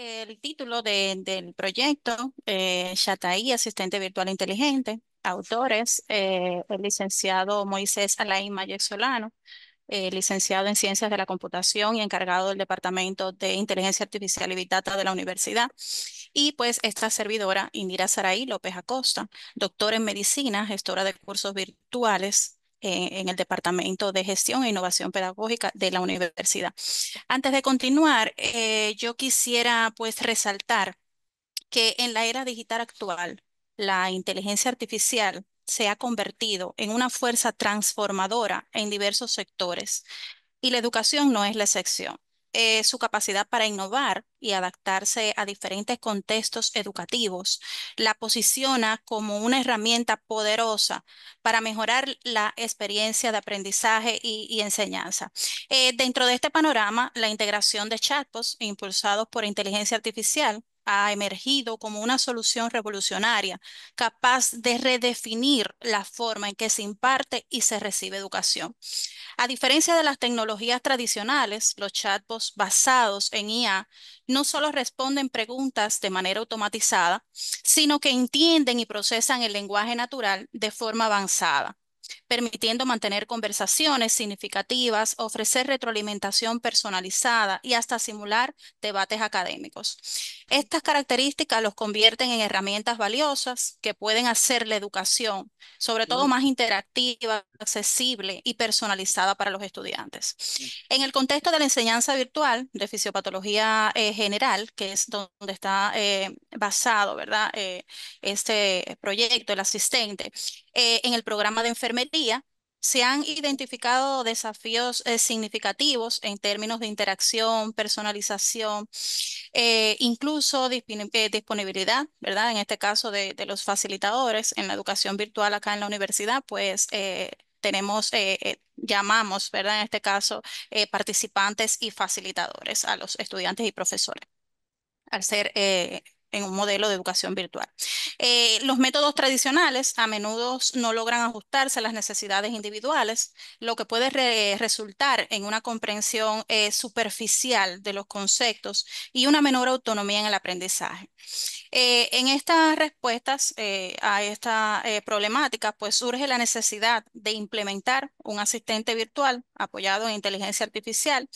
el título del proyecto, eh, asistente virtual inteligente, autores, eh, el licenciado Moisés Alain Mayer Solano, eh, licenciado en Ciencias de la Computación y encargado del Departamento de Inteligencia Artificial y Big de la Universidad. Y pues esta servidora, Indira Saraí López Acosta, doctor en Medicina, gestora de cursos virtuales en el Departamento de Gestión e Innovación Pedagógica de la Universidad. Antes de continuar, eh, yo quisiera pues resaltar que en la era digital actual, la inteligencia artificial se ha convertido en una fuerza transformadora en diversos sectores y la educación no es la excepción. Eh, su capacidad para innovar y adaptarse a diferentes contextos educativos, la posiciona como una herramienta poderosa para mejorar la experiencia de aprendizaje y, enseñanza. Eh, dentro de este panorama, la integración de chatbots impulsados por inteligencia artificial ha emergido como una solución revolucionaria capaz de redefinir la forma en que se imparte y se recibe educación. A diferencia de las tecnologías tradicionales, los chatbots basados en IA no solo responden preguntas de manera automatizada, sino que entienden y procesan el lenguaje natural de forma avanzada, permitiendo mantener conversaciones significativas, ofrecer retroalimentación personalizada y hasta simular debates académicos. Estas características los convierten en herramientas valiosas que pueden hacer la educación, sobre todo más interactiva, accesible y personalizada para los estudiantes. En el contexto de la enseñanza virtual de fisiopatología eh, general, que es donde está eh, basado, ¿verdad? Eh, este proyecto, el asistente, eh, en el programa de enfermería, se han identificado desafíos eh, significativos en términos de interacción, personalización, eh, incluso disponibilidad, ¿verdad? En este caso de, los facilitadores en la educación virtual acá en la universidad, pues tenemos, llamamos, ¿verdad? En este caso, participantes y facilitadores a los estudiantes y profesores al ser en un modelo de educación virtual. Eh, los métodos tradicionales a menudo no logran ajustarse a las necesidades individuales, lo que puede eh, resultar en una comprensión eh, superficial de los conceptos y una menor autonomía en el aprendizaje. en estas respuestas a esta problemática, pues surge la necesidad de implementar un asistente virtual apoyado en inteligencia artificial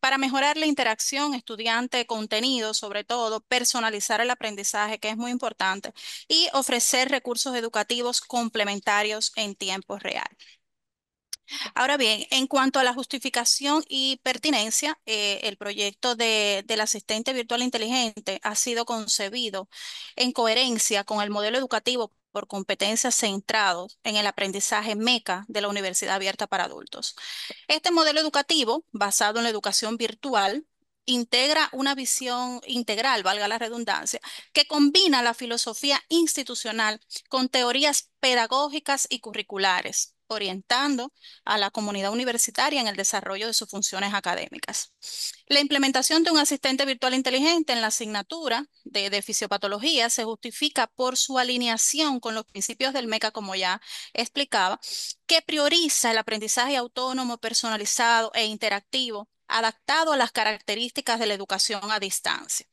para mejorar la interacción estudiante-contenido, sobre todo personalizar el aprendizaje, que es muy importante, y ofrecer recursos educativos complementarios en tiempo real. Ahora bien, en cuanto a la justificación y pertinencia, eh, el proyecto del asistente virtual inteligente ha sido concebido en coherencia con el modelo educativo por competencias centrado en el aprendizaje MECA de la Universidad Abierta para Adultos. Este modelo educativo, basado en la educación virtual, integra una visión integral, valga la redundancia, que combina la filosofía institucional con teorías pedagógicas y curriculares, orientando a la comunidad universitaria en el desarrollo de sus funciones académicas. La implementación de un asistente virtual inteligente en la asignatura de, de fisiopatología se justifica por su alineación con los principios del MECA, como ya explicaba, que prioriza el aprendizaje autónomo, personalizado e interactivo adaptado a las características de la educación a distancia.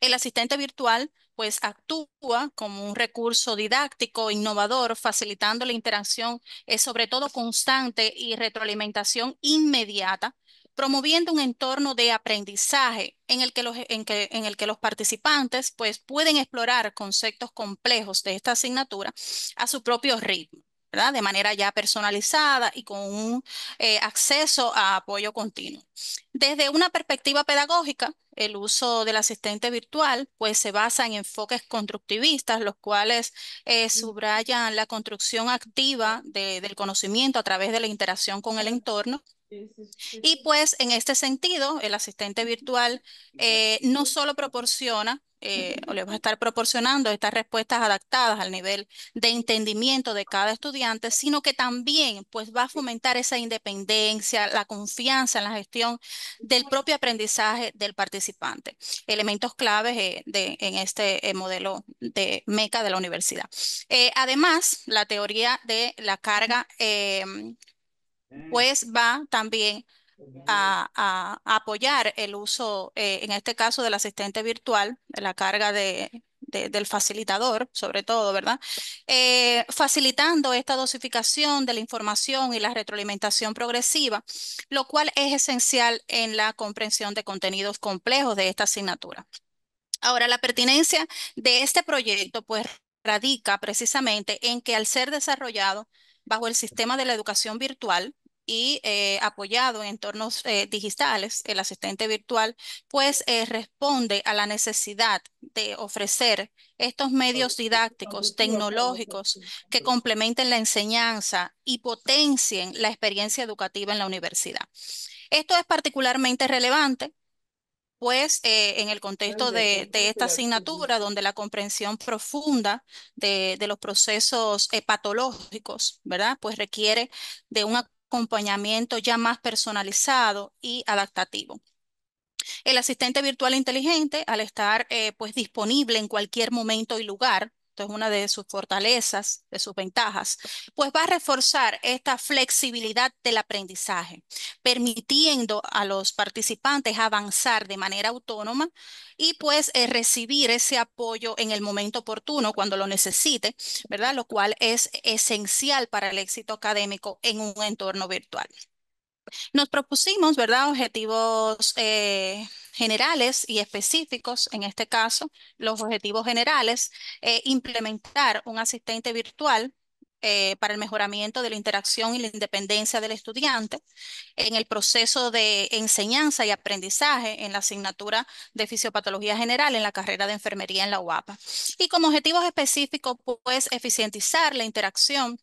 El asistente virtual pues actúa como un recurso didáctico innovador, facilitando la interacción, sobre todo constante y retroalimentación inmediata, promoviendo un entorno de aprendizaje en el que los, en el que los participantes pues, pueden explorar conceptos complejos de esta asignatura a su propio ritmo. De manera ya personalizada y con un eh, acceso a apoyo continuo. Desde una perspectiva pedagógica, el uso del asistente virtual pues se basa en enfoques constructivistas, los cuales eh, subrayan la construcción activa del conocimiento a través de la interacción con el entorno y pues en este sentido, el asistente virtual eh, no solo proporciona eh, o le va a estar proporcionando estas respuestas adaptadas al nivel de entendimiento de cada estudiante, sino que también pues va a fomentar esa independencia, la confianza en la gestión del propio aprendizaje del participante, elementos claves eh, de, en este modelo de MECA de la universidad. además, la teoría de la carga em, Mm. pues va también a, apoyar el uso, eh, en este caso, del asistente virtual, la carga del facilitador, sobre todo, ¿verdad? Eh, facilitando esta dosificación de la información y la retroalimentación progresiva, lo cual es esencial en la comprensión de contenidos complejos de esta asignatura. Ahora, la pertinencia de este proyecto, pues, radica precisamente en que al ser desarrollado bajo el sistema de la educación virtual, y eh, apoyado en entornos eh, digitales, el asistente virtual, pues eh, responde a la necesidad de ofrecer estos medios didácticos, tecnológicos, que complementen la enseñanza y potencien la experiencia educativa en la universidad. Esto es particularmente relevante pues en el contexto de, esta asignatura, donde la comprensión profunda de, de los procesos patológicos, ¿verdad? Pues requiere de un acompañamiento ya más personalizado y adaptativo. El asistente virtual inteligente, al estar eh, pues disponible en cualquier momento y lugar, es una de sus fortalezas, de sus ventajas, pues va a reforzar esta flexibilidad del aprendizaje, permitiendo a los participantes avanzar de manera autónoma y pues eh, recibir ese apoyo en el momento oportuno cuando lo necesite, ¿verdad? Lo cual es esencial para el éxito académico en un entorno virtual. Nos propusimos, ¿verdad? Objetivos eh, generales y específicos, en este caso, los objetivos generales, eh, implementar un asistente virtual eh, para el mejoramiento de la interacción y la independencia del estudiante en el proceso de enseñanza y aprendizaje en la asignatura de fisiopatología general en la carrera de enfermería en la UAPA. Y como objetivos específicos, pues, eficientizar la interacción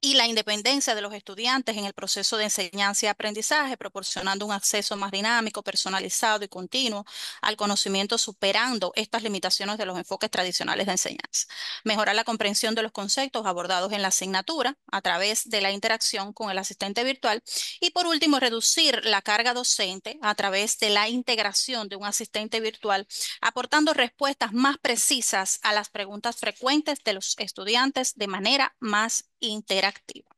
y la independencia de los estudiantes en el proceso de enseñanza y aprendizaje, proporcionando un acceso más dinámico, personalizado y continuo al conocimiento, superando estas limitaciones de los enfoques tradicionales de enseñanza. Mejorar la comprensión de los conceptos abordados en la asignatura a través de la interacción con el asistente virtual. Y por último, reducir la carga docente a través de la integración de un asistente virtual, aportando respuestas más precisas a las preguntas frecuentes de los estudiantes de manera más interactiva.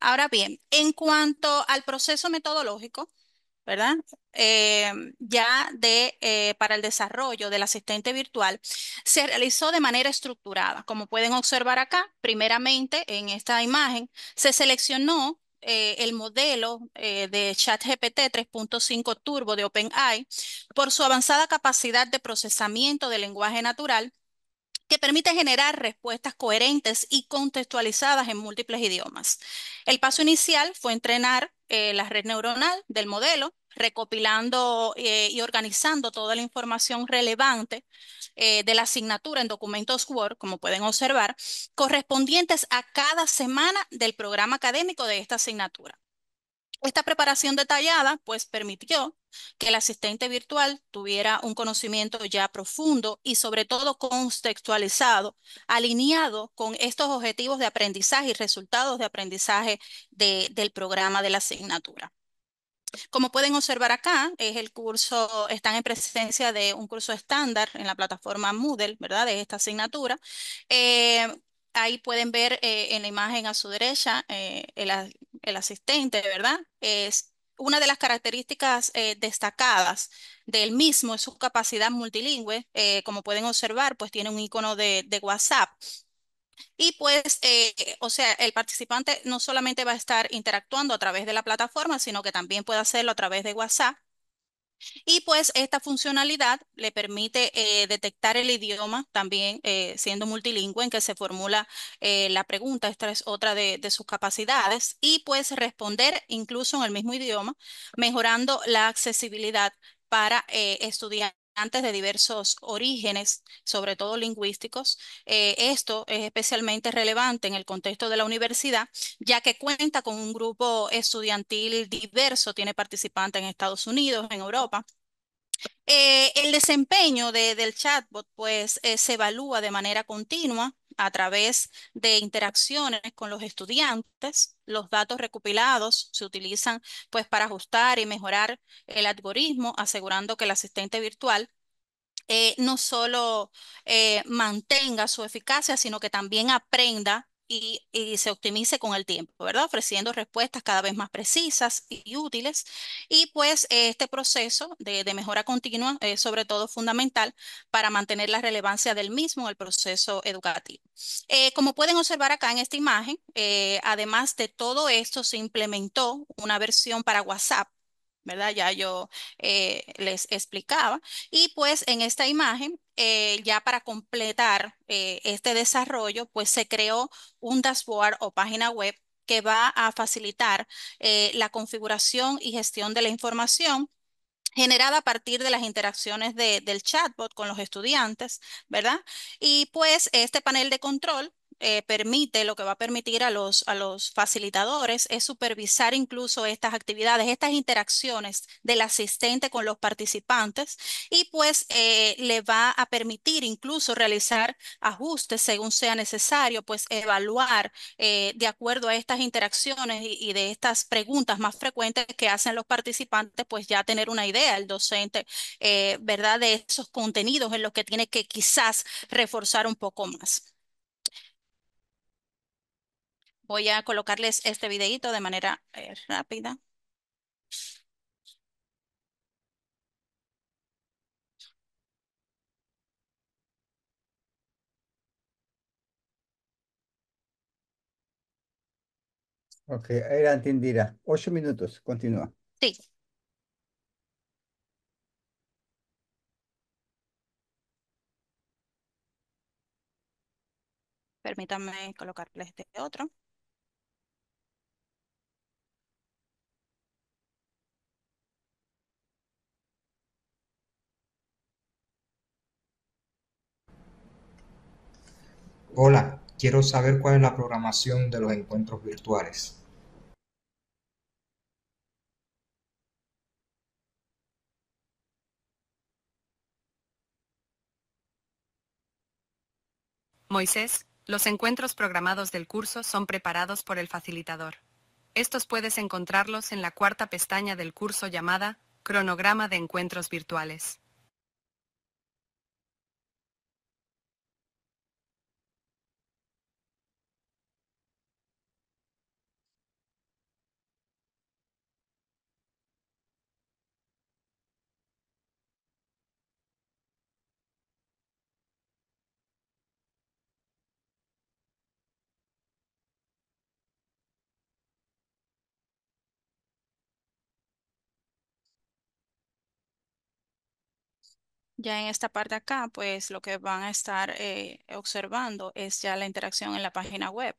Ahora bien, en cuanto al proceso metodológico, ¿verdad? Eh, ya de, eh, para el desarrollo del asistente virtual, se realizó de manera estructurada. Como pueden observar acá, primeramente en esta imagen, se seleccionó eh, el modelo de ChatGPT 3.5 Turbo de OpenAI por su avanzada capacidad de procesamiento de lenguaje natural que permite generar respuestas coherentes y contextualizadas en múltiples idiomas. El paso inicial fue entrenar eh, la red neuronal del modelo, recopilando eh, y organizando toda la información relevante eh, de la asignatura en documentos Word, como pueden observar, correspondientes a cada semana del programa académico de esta asignatura. Esta preparación detallada pues permitió que el asistente virtual tuviera un conocimiento ya profundo y sobre todo contextualizado, alineado con estos objetivos de aprendizaje y resultados de aprendizaje del programa de la asignatura. Como pueden observar acá, es el curso, están en presencia de un curso estándar en la plataforma Moodle, ¿verdad? De esta asignatura. Eh, ahí pueden ver eh, en la imagen a su derecha eh, el, el asistente, ¿verdad? Es una de las características eh, destacadas del mismo es su capacidad multilingüe. Eh, como pueden observar, pues tiene un icono de, WhatsApp. Y pues, eh, o sea, el participante no solamente va a estar interactuando a través de la plataforma, sino que también puede hacerlo a través de WhatsApp. Y pues esta funcionalidad le permite eh, detectar el idioma también eh, siendo multilingüe en que se formula eh, la pregunta, esta es otra de, de, sus capacidades, y pues responder incluso en el mismo idioma, mejorando la accesibilidad para estudiantes antes de diversos orígenes, sobre todo lingüísticos. Eh, esto es especialmente relevante en el contexto de la universidad, ya que cuenta con un grupo estudiantil diverso, tiene participantes en Estados Unidos, en Europa. Eh, el desempeño de, del chatbot pues, eh, se evalúa de manera continua a través de interacciones con los estudiantes. Los datos recopilados se utilizan pues para ajustar y mejorar el algoritmo, asegurando que el asistente virtual eh, no solo eh, mantenga su eficacia, sino que también aprenda y, se optimice con el tiempo, ¿verdad? Ofreciendo respuestas cada vez más precisas y útiles. Y pues este proceso de, mejora continua es sobre todo fundamental para mantener la relevancia del mismo en el proceso educativo. Eh, como pueden observar acá en esta imagen, eh, además de todo esto, se implementó una versión para WhatsApp ¿verdad? Ya yo eh, les explicaba. Y pues en esta imagen eh, ya para completar eh, este desarrollo, pues se creó un dashboard o página web que va a facilitar eh, la configuración y gestión de la información generada a partir de las interacciones del chatbot con los estudiantes, ¿verdad? Y pues este panel de control eh, permite, lo que va a permitir a los, a los facilitadores es supervisar incluso estas actividades, estas interacciones del asistente con los participantes y pues eh, le va a permitir incluso realizar ajustes según sea necesario, pues evaluar eh, de acuerdo a estas interacciones y, y, de estas preguntas más frecuentes que hacen los participantes, pues ya tener una idea el docente, ¿verdad? De esos contenidos en los que tiene que quizás reforzar un poco más. Voy a colocarles este videíto de manera eh, rápida. Ok, era entendida. Ocho minutos, continúa. Sí. Permítanme colocarles este otro. Hola, quiero saber cuál es la programación de los encuentros virtuales. Moisés, los encuentros programados del curso son preparados por el facilitador. Estos puedes encontrarlos en la cuarta pestaña del curso llamada Cronograma de Encuentros Virtuales. Ya en esta parte acá, pues lo que van a estar eh, observando es ya la interacción en la página web.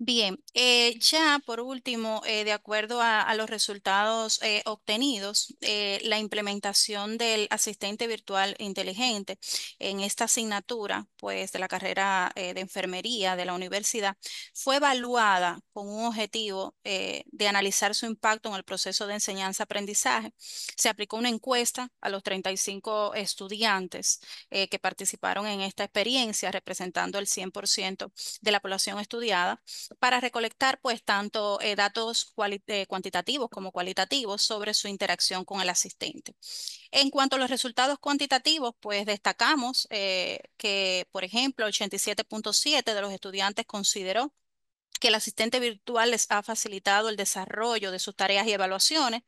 Bien, eh, ya por último, eh, de acuerdo a, los resultados eh, obtenidos, la implementación del asistente virtual inteligente en esta asignatura, pues de la carrera de enfermería de la universidad, fue evaluada con un objetivo de analizar su impacto en el proceso de enseñanza-aprendizaje. Se aplicó una encuesta a los 35 estudiantes que participaron en esta experiencia, representando el 100% de la población estudiada para recolectar pues tanto eh, datos eh, cuantitativos como cualitativos sobre su interacción con el asistente. En cuanto a los resultados cuantitativos, pues destacamos eh, que, por ejemplo, 87.7 de los estudiantes consideró que el asistente virtual les ha facilitado el desarrollo de sus tareas y evaluaciones,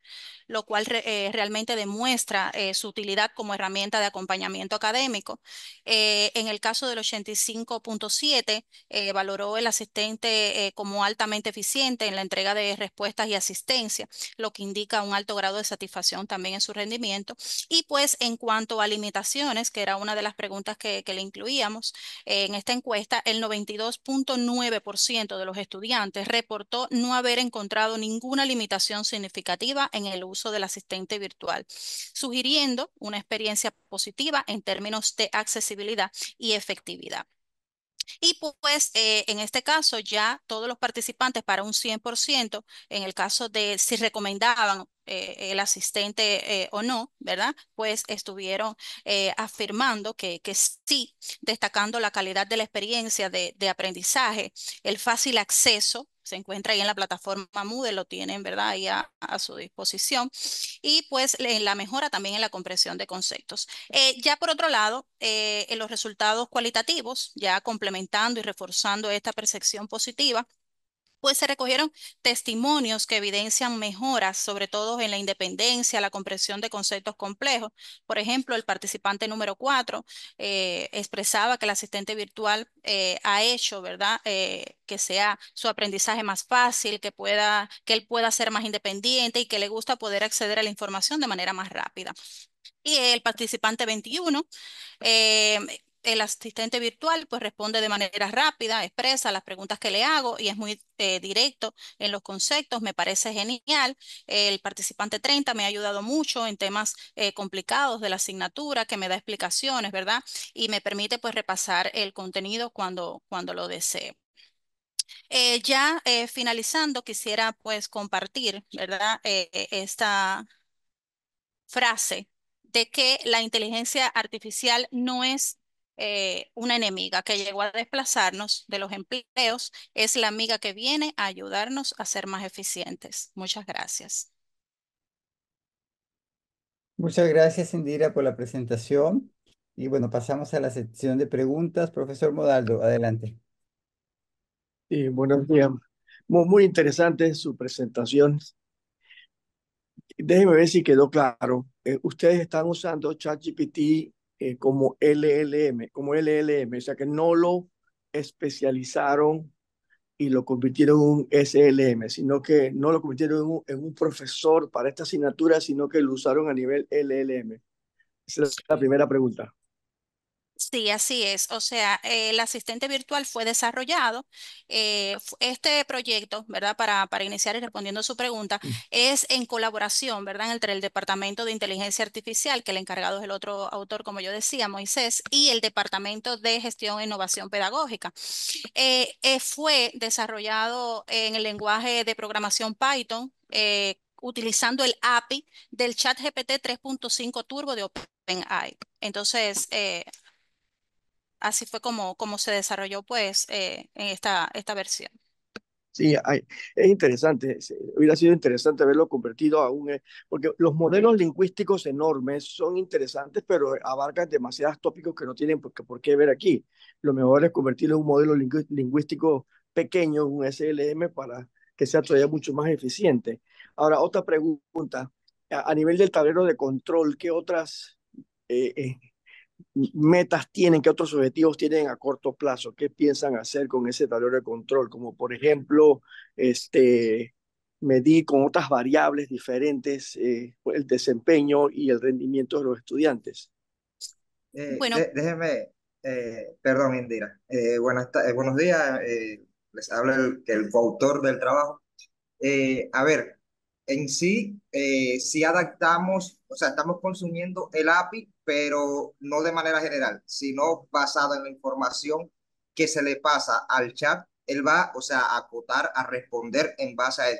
lo cual eh, realmente demuestra eh, su utilidad como herramienta de acompañamiento académico. Eh, en el caso del 85.7, valoró el asistente como altamente eficiente en la entrega de respuestas y asistencia, lo que indica un alto grado de satisfacción también en su rendimiento. Y pues en cuanto a limitaciones, que era una de las preguntas que, que le incluíamos en esta encuesta, el 92.9% de los estudiantes reportó no haber encontrado ninguna limitación significativa en el uso del asistente virtual, sugiriendo una experiencia positiva en términos de accesibilidad y efectividad. Y pues eh, en este caso ya todos los participantes para un 100%, en el caso de si recomendaban eh, el asistente eh, o no, ¿verdad? Pues estuvieron afirmando que, sí, destacando la calidad de la experiencia de aprendizaje, el fácil acceso se encuentra ahí en la plataforma Moodle, lo tienen, ¿verdad? Ahí a, su disposición. Y pues en la mejora también en la comprensión de conceptos. Eh, ya por otro lado, eh, en los resultados cualitativos, ya complementando y reforzando esta percepción positiva, pues se recogieron testimonios que evidencian mejoras, sobre todo en la independencia, la comprensión de conceptos complejos. Por ejemplo, el participante número 4 eh, expresaba que el asistente virtual eh, ha hecho, ¿verdad? Eh, que sea su aprendizaje más fácil, que pueda, que él pueda ser más independiente y que le gusta poder acceder a la información de manera más rápida. Y el participante 21 el asistente virtual pues responde de manera rápida, expresa las preguntas que le hago y es muy eh, directo en los conceptos, me parece genial. El participante 30 me ha ayudado mucho en temas eh, complicados de la asignatura, que me da explicaciones, ¿verdad? Y me permite pues repasar el contenido cuando, cuando lo desee. Eh, ya finalizando, quisiera pues compartir, ¿verdad? esta frase de que la inteligencia artificial no es eh, una enemiga que llegó a desplazarnos de los empleos, es la amiga que viene a ayudarnos a ser más eficientes. Muchas gracias. Muchas gracias, Indira, por la presentación. Y bueno, pasamos a la sección de preguntas. Profesor Modaldo, adelante. Sí, buenos días. Muy, muy interesante su presentación. Déjeme ver si quedó claro. Eh, ustedes están usando ChatGPT eh, como LLM, como LLM, o sea que no lo especializaron y lo convirtieron en un SLM, sino que no lo convirtieron un, en un profesor para esta asignatura, sino que lo usaron a nivel LLM. Esa es la primera pregunta. Sí, así es. O sea, el asistente virtual fue desarrollado. Eh, este proyecto, ¿verdad? Para, para iniciar y respondiendo a su pregunta, mm. es en colaboración, ¿verdad? Entre el Departamento de Inteligencia Artificial, que el encargado es el otro autor, como yo decía, Moisés, y el Departamento de Gestión e Innovación Pedagógica. Eh, eh, fue desarrollado en el lenguaje de programación Python, utilizando el API del ChatGPT 3.5 Turbo de OpenAI. Entonces, eh, así fue como, como se desarrolló pues eh, en esta, esta versión. Sí, es interesante, hubiera sido interesante verlo convertido a un, eh, porque los modelos lingüísticos enormes son interesantes, pero abarcan demasiados tópicos que no tienen por qué, ver aquí. Lo mejor es convertirlo en un modelo lingüístico pequeño, un SLM, para que sea todavía mucho más eficiente. Ahora, otra pregunta, a, nivel del tablero de control, ¿qué otras eh, metas tienen, qué otros objetivos tienen a corto plazo, qué piensan hacer con ese tablero de control, como por ejemplo, este, medir con otras variables diferentes eh, el desempeño y el rendimiento de los estudiantes. Eh, bueno. déjeme, eh, perdón, Indira. buenas buenos días, les habla el, el coautor del trabajo. a ver, en sí, si eh, sí adaptamos, o sea, estamos consumiendo el API, pero no de manera general, sino basado en la información que se le pasa al chat. Él va, o sea, a acotar, a responder en base a él.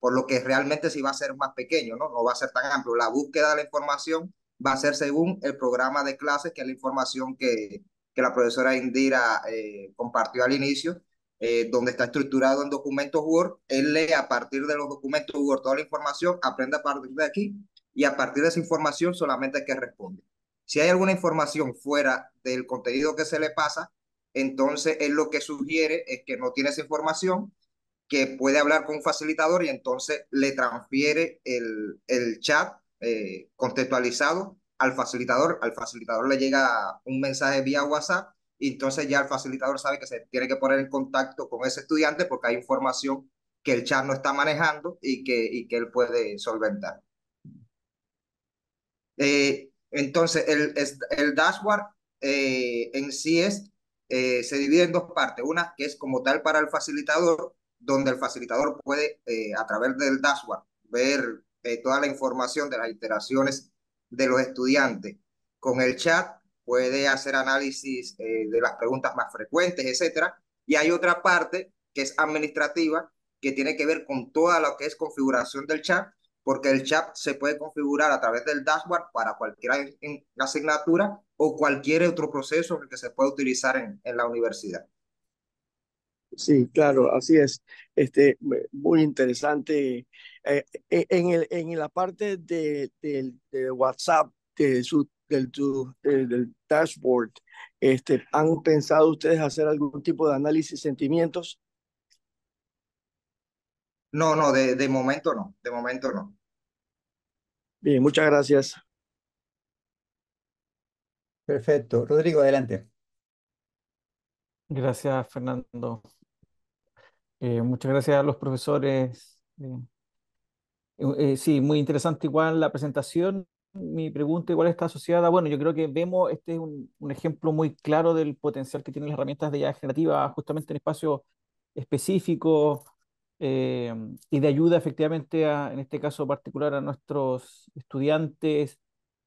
por lo que realmente sí va a ser más pequeño, ¿no? No va a ser tan amplio. La búsqueda de la información va a ser según el programa de clases, que es la información que, que la profesora Indira eh, compartió al inicio, eh, donde está estructurado en documentos Word, él lee a partir de los documentos Word toda la información, aprende a partir de aquí y a partir de esa información solamente que responde. Si hay alguna información fuera del contenido que se le pasa, entonces él lo que sugiere es que no tiene esa información, que puede hablar con un facilitador y entonces le transfiere el, chat eh, contextualizado al facilitador. Al facilitador le llega un mensaje vía WhatsApp y entonces ya el facilitador sabe que se tiene que poner en contacto con ese estudiante porque hay información que el chat no está manejando y que, y que él puede solventar. Eh, entonces, el, el dashboard eh, en sí es, eh, se divide en dos partes. Una que es como tal para el facilitador, donde el facilitador puede, a través del dashboard, ver toda la información de las iteraciones de los estudiantes con el chat puede hacer análisis eh, de las preguntas más frecuentes, etcétera. Y hay otra parte que es administrativa, que tiene que ver con toda lo que es configuración del chat, porque el chat se puede configurar a través del dashboard para cualquier asignatura o cualquier otro proceso que se pueda utilizar en, en la universidad. Sí, claro, así es. Este, muy interesante. Eh, e, en, el, en la parte de, de WhatsApp, de su del, eh, del dashboard, este, ¿han pensado ustedes hacer algún tipo de análisis sentimientos? No, no, de, de momento no, de momento no. Bien, muchas gracias. Perfecto. Rodrigo, adelante. Gracias, Fernando. Eh, muchas gracias a los profesores. Eh, sí, muy interesante igual la presentación mi pregunta ¿cuál está asociada, bueno, yo creo que vemos, este es un, ejemplo muy claro del potencial que tienen las herramientas de IA generativa, justamente en espacios específicos eh, y de ayuda efectivamente, en este caso particular, a nuestros estudiantes,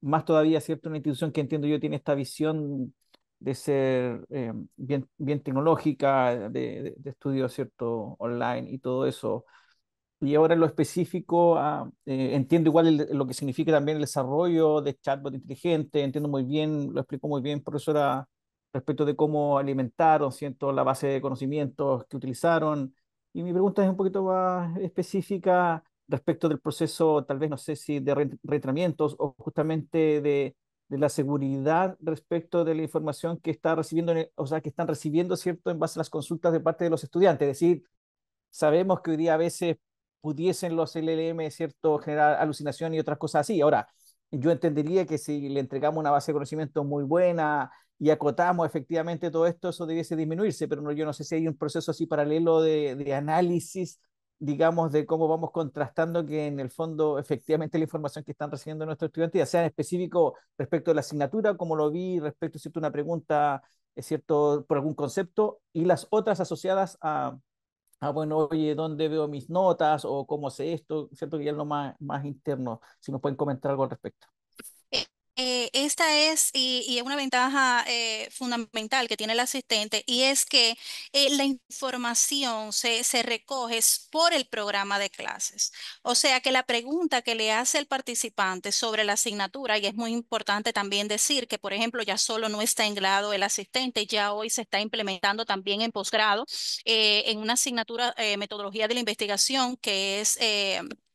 más todavía, ¿cierto? Una institución que entiendo yo tiene esta visión de ser eh, bien, tecnológica, de, de, ¿cierto? Online y todo eso y ahora en lo específico, ah, eh, entiendo igual lo que significa también el desarrollo de chatbot inteligente, entiendo muy bien, lo explicó muy bien, profesora, respecto de cómo alimentaron, siento, la base de conocimientos que utilizaron. Y mi pregunta es un poquito más específica respecto del proceso, tal vez, no sé si de retramientos o justamente de, de, la seguridad respecto de la información que está recibiendo, o sea, que están recibiendo, ¿cierto?, en base a las consultas de parte de los estudiantes. Es decir, sabemos que hoy día a veces pudiesen los LLM, ¿cierto?, generar alucinación y otras cosas así. Ahora, yo entendería que si le entregamos una base de conocimiento muy buena y acotamos efectivamente todo esto, eso debiese disminuirse, pero no, yo no sé si hay un proceso así paralelo de, análisis, digamos, de cómo vamos contrastando que en el fondo efectivamente la información que están recibiendo nuestros estudiantes, ya sea en específico respecto de la asignatura, como lo vi respecto a una pregunta, es eh, cierto, por algún concepto, y las otras asociadas a ah, bueno, oye, ¿dónde veo mis notas? O cómo sé esto, ¿cierto? Que ya es lo más, más interno, si nos pueden comentar algo al respecto. Eh, esta es, y, es una ventaja eh, fundamental que tiene el asistente, y es que eh, la información se, se, recoge por el programa de clases. O sea que la pregunta que le hace el participante sobre la asignatura, y es muy importante también decir que, por ejemplo, ya solo no está en grado el asistente, ya hoy se está implementando también en posgrado en una asignatura metodología de la investigación que es...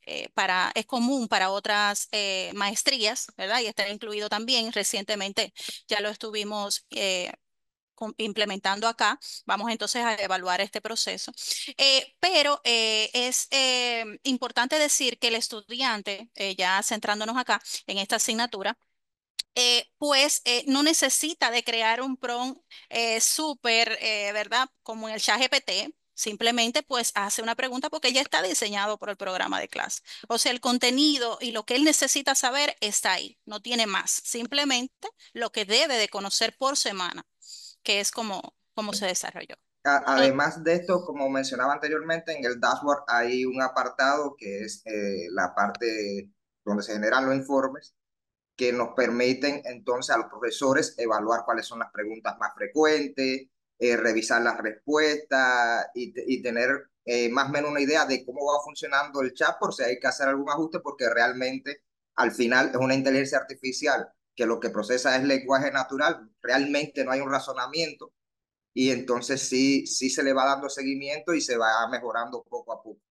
Eh, para, es común para otras eh, maestrías, ¿verdad? Y está incluido también recientemente, ya lo estuvimos eh, implementando acá. Vamos entonces a evaluar este proceso. pero es importante decir que el estudiante, ya centrándonos acá en esta asignatura, pues no necesita de crear un PROM súper, ¿verdad? Como en el ChatGPT, Simplemente pues hace una pregunta porque ya está diseñado por el programa de clase. O sea, el contenido y lo que él necesita saber está ahí, no tiene más. Simplemente lo que debe de conocer por semana, que es como, se desarrolló. Además de esto, como mencionaba anteriormente, en el dashboard hay un apartado que es eh, la parte donde se generan los informes que nos permiten entonces a los profesores evaluar cuáles son las preguntas más frecuentes, eh, revisar las respuestas y, tener eh, más o menos una idea de cómo va funcionando el chat por si hay que hacer algún ajuste, porque realmente al final es una inteligencia artificial que lo que procesa es lenguaje natural, realmente no hay un razonamiento y entonces sí, sí se le va dando seguimiento y se va mejorando poco a poco.